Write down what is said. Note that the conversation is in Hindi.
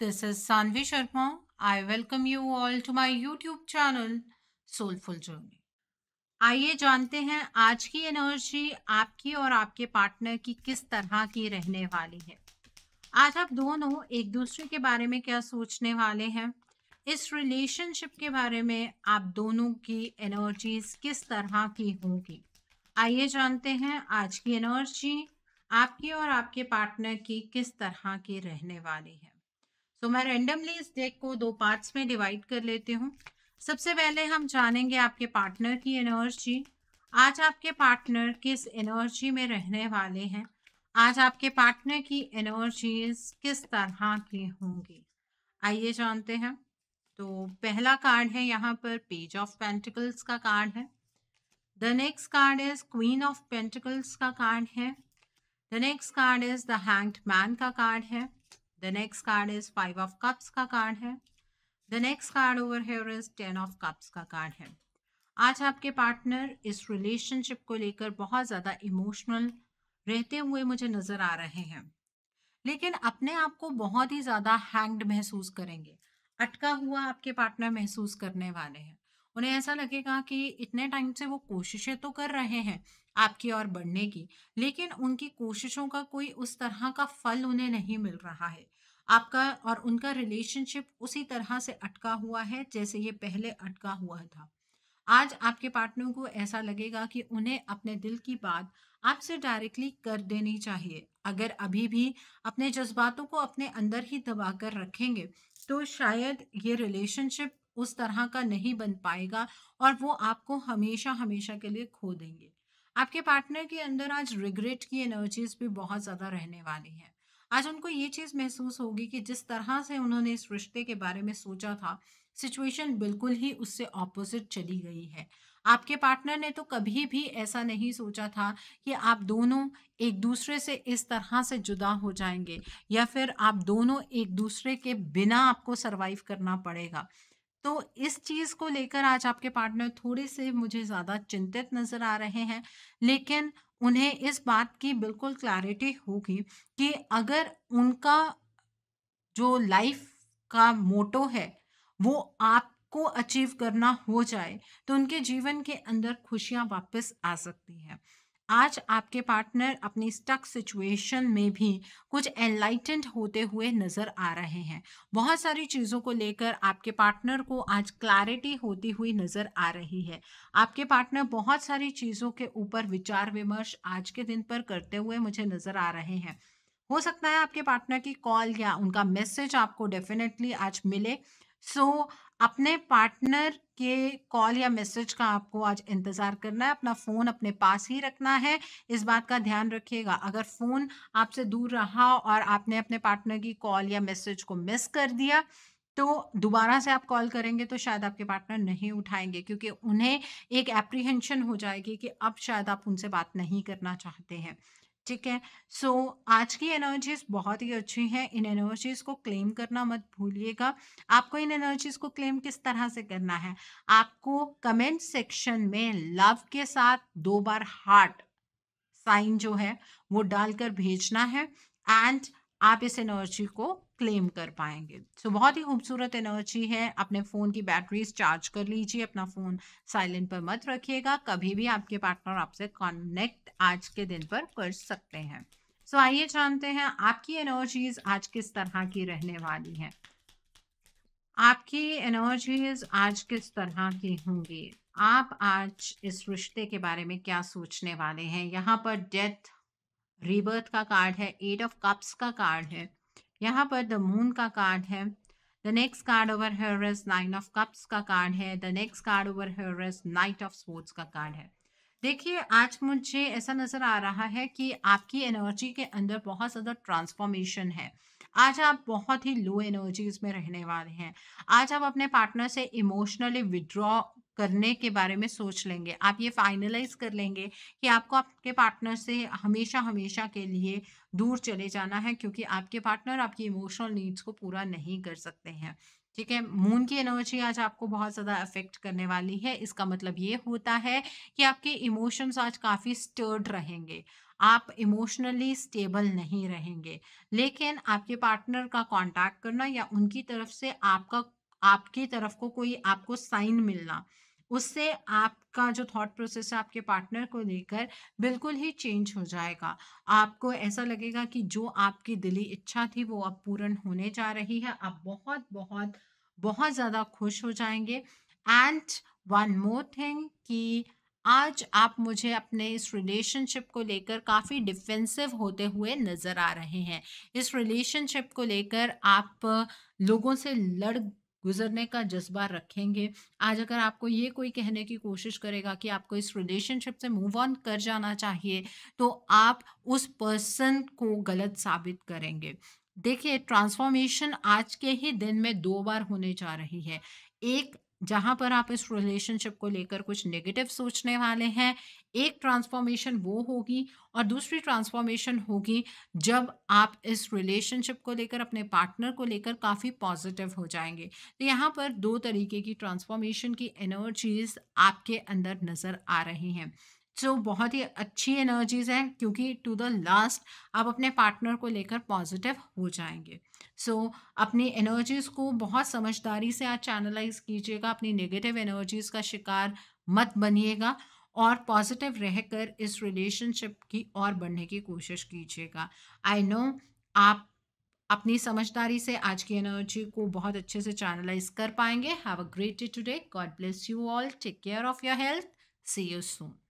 this is Sanvi Sharma I welcome you all to my YouTube channel soulful journey आइए जानते हैं आज की एनर्जी आपकी और आपके पार्टनर की किस तरह की रहने वाली है आज आप दोनों एक दूसरे के बारे में क्या सोचने वाले हैं इस रिलेशनशिप के बारे में आप दोनों की एनर्जीज किस तरह की होंगी आइए जानते हैं आज की एनर्जी आपकी और आपके पार्टनर की किस तरह की रहने वाली है सो so, मैं रेंडमली इस डेक को दो पार्ट्स में डिवाइड कर लेती हूँ सबसे पहले हम जानेंगे आपके पार्टनर की एनर्जी आज आपके पार्टनर किस एनर्जी में रहने वाले हैं आज आपके पार्टनर की एनर्जीज किस तरह की होंगी आइए जानते हैं तो पहला कार्ड है यहाँ पर पेज ऑफ पेंटिकल्स का कार्ड है the next card is queen of pentacles का कार्ड है the next card is the hanged man का कार्ड है the next card is five of cups का कार्ड है the next card over here is ten of cups का कार्ड है आज आपके पार्टनर इस रिलेशनशिप को लेकर बहुत ज़्यादा इमोशनल रहते हुए मुझे नज़र आ रहे हैं लेकिन अपने आप को बहुत ही ज़्यादा हैंग्ड महसूस करेंगे अटका हुआ आपके पार्टनर महसूस करने वाले हैं उन्हें ऐसा लगेगा कि इतने टाइम से वो कोशिशें तो कर रहे हैं आपकी ओर बढ़ने की लेकिन उनकी कोशिशों का कोई उस तरह का फल उन्हें नहीं मिल रहा है आपका और उनका रिलेशनशिप उसी तरह से अटका हुआ है जैसे ये पहले अटका हुआ था आज आपके पार्टनर को ऐसा लगेगा कि उन्हें अपने दिल की बात आपसे डायरेक्टली कर देनी चाहिए अगर अभी भी अपने जज्बातों को अपने अंदर ही दबा कर रखेंगे तो शायद ये रिलेशनशिप उस तरह का नहीं बन पाएगा और वो आपको हमेशा हमेशा के लिए खो देंगे आपके पार्टनर के अंदर आज रिग्रेट की एनर्जीज भी बहुत ज़्यादा रहने वाली है आज उनको ये चीज़ महसूस होगी कि जिस तरह से उन्होंने इस रिश्ते के बारे में सोचा था सिचुएशन बिल्कुल ही उससे ऑपोजिट चली गई है आपके पार्टनर ने तो कभी भी ऐसा नहीं सोचा था कि आप दोनों एक दूसरे से इस तरह से जुदा हो जाएंगे या फिर आप दोनों एक दूसरे के बिना आपको सरवाइव करना पड़ेगा तो इस चीज़ को लेकर आज आपके पार्टनर थोड़े से मुझे ज़्यादा चिंतित नज़र आ रहे हैं लेकिन उन्हें इस बात की बिल्कुल क्लैरिटी होगी कि अगर उनका जो लाइफ का मोटो है वो आपको अचीव करना हो जाए तो उनके जीवन के अंदर खुशियाँ वापस आ सकती हैं आज आपके पार्टनर अपनी स्टक सिचुएशन में भी कुछ एनलाइटेंड होते हुए नज़र आ रहे हैं बहुत सारी चीज़ों को लेकर आपके पार्टनर को आज क्लैरिटी होती हुई नज़र आ रही है आपके पार्टनर बहुत सारी चीज़ों के ऊपर विचार विमर्श आज के दिन पर करते हुए मुझे नज़र आ रहे हैं हो सकता है आपके पार्टनर की कॉल या उनका मैसेज आपको डेफिनेटली आज मिले सो so, अपने पार्टनर के कॉल या मैसेज का आपको आज इंतज़ार करना है अपना फ़ोन अपने पास ही रखना है इस बात का ध्यान रखिएगा अगर फ़ोन आपसे दूर रहा और आपने अपने पार्टनर की कॉल या मैसेज को मिस कर दिया तो दोबारा से आप कॉल करेंगे तो शायद आपके पार्टनर नहीं उठाएंगे क्योंकि उन्हें एक एप्रीहेंशन हो जाएगी कि अब शायद आप उनसे बात नहीं करना चाहते हैं ठीक है सो so, आज की एनर्जीज बहुत ही अच्छी हैं इन एनर्जीज को क्लेम करना मत भूलिएगा आपको इन एनर्जीज को क्लेम किस तरह से करना है आपको कमेंट सेक्शन में लव के साथ दो बार हार्ट साइन जो है वो डालकर भेजना है एंड आप इस एनर्जी को क्लेम कर पाएंगे सो so, बहुत ही खूबसूरत एनर्जी है अपने फ़ोन की बैटरीज चार्ज कर लीजिए अपना फ़ोन साइलेंट पर मत रखिएगा कभी भी आपके पार्टनर आपसे कनेक्ट आज के दिन पर कर सकते हैं सो so, आइए जानते हैं आपकी एनर्जीज आज किस तरह की रहने वाली हैं आपकी एनर्जीज आज किस तरह की होंगी आप आज इस रिश्ते के बारे में क्या सोचने वाले हैं यहाँ पर डेथ रिबर्थ का कार्ड है एट ऑफ कप्स का कार्ड है यहाँ पर द मून का कार्ड है the next card over here nine of cups का कार्ड है the next card over here knight of sports का कार्ड है देखिए आज मुझे ऐसा नज़र आ रहा है कि आपकी एनर्जी के अंदर बहुत ज़्यादा ट्रांसफॉर्मेशन है आज आप बहुत ही लो एनर्जीज में रहने वाले हैं आज आप अपने पार्टनर से इमोशनली विड्रॉ करने के बारे में सोच लेंगे आप ये फाइनलाइज कर लेंगे कि आपको आपके पार्टनर से हमेशा हमेशा के लिए दूर चले जाना है क्योंकि आपके पार्टनर आपकी इमोशनल नीड्स को पूरा नहीं कर सकते हैं ठीक है मून की एनर्जी आज आपको बहुत ज़्यादा अफेक्ट करने वाली है इसका मतलब ये होता है कि आपके इमोशंस आज काफ़ी स्टर्ड रहेंगे आप इमोशनली स्टेबल नहीं रहेंगे लेकिन आपके पार्टनर का कांटेक्ट करना या उनकी तरफ से आपका आपकी तरफ को कोई आपको साइन मिलना उससे आपका जो थॉट प्रोसेस है आपके पार्टनर को लेकर बिल्कुल ही चेंज हो जाएगा आपको ऐसा लगेगा कि जो आपकी दिली इच्छा थी वो अब पूर्ण होने जा रही है आप बहुत बहुत बहुत ज़्यादा खुश हो जाएंगे एंड वन मोर थिंग कि आज आप मुझे अपने इस रिलेशनशिप को लेकर काफ़ी डिफेंसिव होते हुए नज़र आ रहे हैं इस रिलेशनशिप को लेकर आप लोगों से लड़ गुजरने का जज्बा रखेंगे आज अगर आपको ये कोई कहने की कोशिश करेगा कि आपको इस रिलेशनशिप से मूव ऑन कर जाना चाहिए तो आप उस पर्सन को गलत साबित करेंगे देखिए ट्रांसफॉर्मेशन आज के ही दिन में दो बार होने जा रही है एक जहाँ पर आप इस रिलेशनशिप को लेकर कुछ नेगेटिव सोचने वाले हैं एक ट्रांसफॉर्मेशन वो होगी और दूसरी ट्रांसफॉर्मेशन होगी जब आप इस रिलेशनशिप को लेकर अपने पार्टनर को लेकर काफ़ी पॉजिटिव हो जाएंगे तो यहाँ पर दो तरीके की ट्रांसफॉर्मेशन की एनर्जीज आपके अंदर नज़र आ रही हैं सो बहुत ही अच्छी एनर्जीज़ हैं क्योंकि टू द लास्ट आप अपने पार्टनर को लेकर पॉजिटिव हो जाएंगे सो so, अपनी एनर्जीज़ को बहुत समझदारी से आप चैनलाइज कीजिएगा अपनी नेगेटिव एनर्जीज़ का शिकार मत बनिएगा और पॉजिटिव रहकर इस रिलेशनशिप की और बढ़ने की कोशिश कीजिएगा आई नो आप अपनी समझदारी से आज की एनर्जी को बहुत अच्छे से चैनलाइज कर पाएंगे have a great day today God bless you all take care of your health see you soon